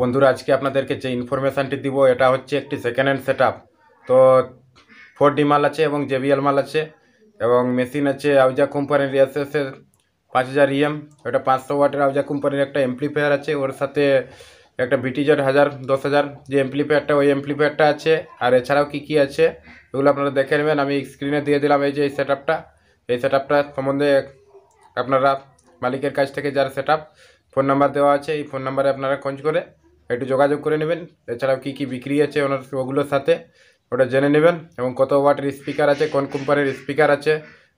বন্ধুরা আজকে আপনাদেরকে যে ইনফরমেশানটি দিব এটা হচ্ছে একটি সেকেন্ড হ্যান্ড সেট তো ফোর ডি মাল আছে এবং জেবিএল মাল আছে এবং মেশিন আছে আউজা কোম্পানির এসএসের পাঁচ হাজার ইএম e ওটা পাঁচশো ওয়াটের আউজা কোম্পানির একটা এমপ্লিফায়ার আছে ওর সাথে একটা বিটিজেড হাজার দশ হাজার যে এমপ্লিফায়ারটা ওই এমপ্লিফায়ারটা আছে আর এছাড়াও কী কী আছে এগুলো আপনারা দেখে নেবেন আমি স্ক্রিনে দিয়ে দিলাম এই যে এই সেট এই সেট সম্বন্ধে আপনারা মালিকের কাছ থেকে যার সেট ফোন নাম্বার দেওয়া আছে এই ফোন নাম্বারে আপনারা খোঁজ করে একটু যোগাযোগ করে নেবেন এছাড়াও কী কী বিক্রি আছে ওনার ওগুলোর সাথে ওটা জেনে নেবেন এবং কত ওয়াটের স্পিকার আছে কোন কোম্পানির স্পিকার আছে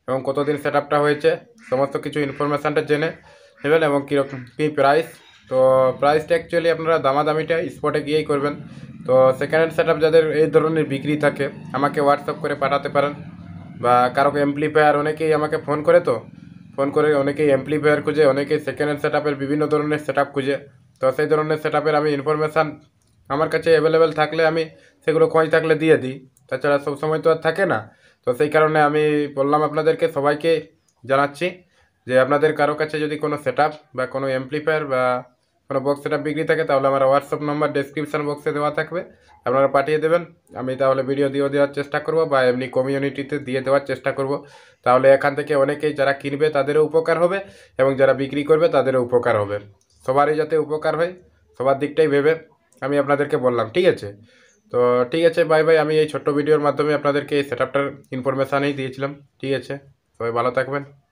এবং কতদিন সেট আপটা হয়েছে সমস্ত কিছু ইনফরমেশানটা জেনে নেবেন এবং কীরকম কী প্রাইস তো প্রাইসটা অ্যাকচুয়ালি আপনারা দামাদামিটা স্পটে গিয়েই করবেন তো সেকেন্ড হ্যান্ড সেট যাদের এই ধরনের বিক্রি থাকে আমাকে হোয়াটসঅ্যাপ করে পাঠাতে পারেন বা কারো অ্যাম্প্লিফায়ার অনেকেই আমাকে ফোন করে তো ফোন করে অনেকেই অ্যাম্প্লিফায়ার খুঁজে অনেকেই সেকেন্ড হ্যান্ড সেট বিভিন্ন ধরনের সেট খুঁজে তো সেই ধরনের সেট আমি ইনফরমেশান আমার কাছে অ্যাভেলেবেল থাকলে আমি সেগুলো খোঁজ থাকলে দিয়ে দিই তাছাড়া সবসময় তো আর থাকে না তো সেই কারণে আমি বললাম আপনাদেরকে সবাইকে জানাচ্ছি যে আপনাদের কারো কাছে যদি কোনো সেট বা কোনো অ্যাম্পলিফায়ার বা কোনো বক্স সেট বিক্রি থাকে তাহলে আমার হোয়াটসঅ্যাপ নাম্বার ডিসক্রিপশান বক্সে দেওয়া থাকবে আপনারা পাঠিয়ে দেবেন আমি তাহলে ভিডিও দিয়ে দেওয়ার চেষ্টা করব বা এমনি কমিউনিটিতে দিয়ে দেওয়ার চেষ্টা করব তাহলে এখান থেকে অনেকেই যারা কিনবে তাদেরও উপকার হবে এবং যারা বিক্রি করবে তাদেরও উপকার হবে সবারই যাতে উপকার হয় সবার দিকটাই ভেবে আমি আপনাদেরকে বললাম ঠিক আছে তো ঠিক আছে বাই বাই আমি এই ছোট্ট ভিডিওর মাধ্যমে আপনাদেরকে এই সেট আপটার ইনফরমেশানেই দিয়েছিলাম ঠিক আছে সবাই ভালো থাকবেন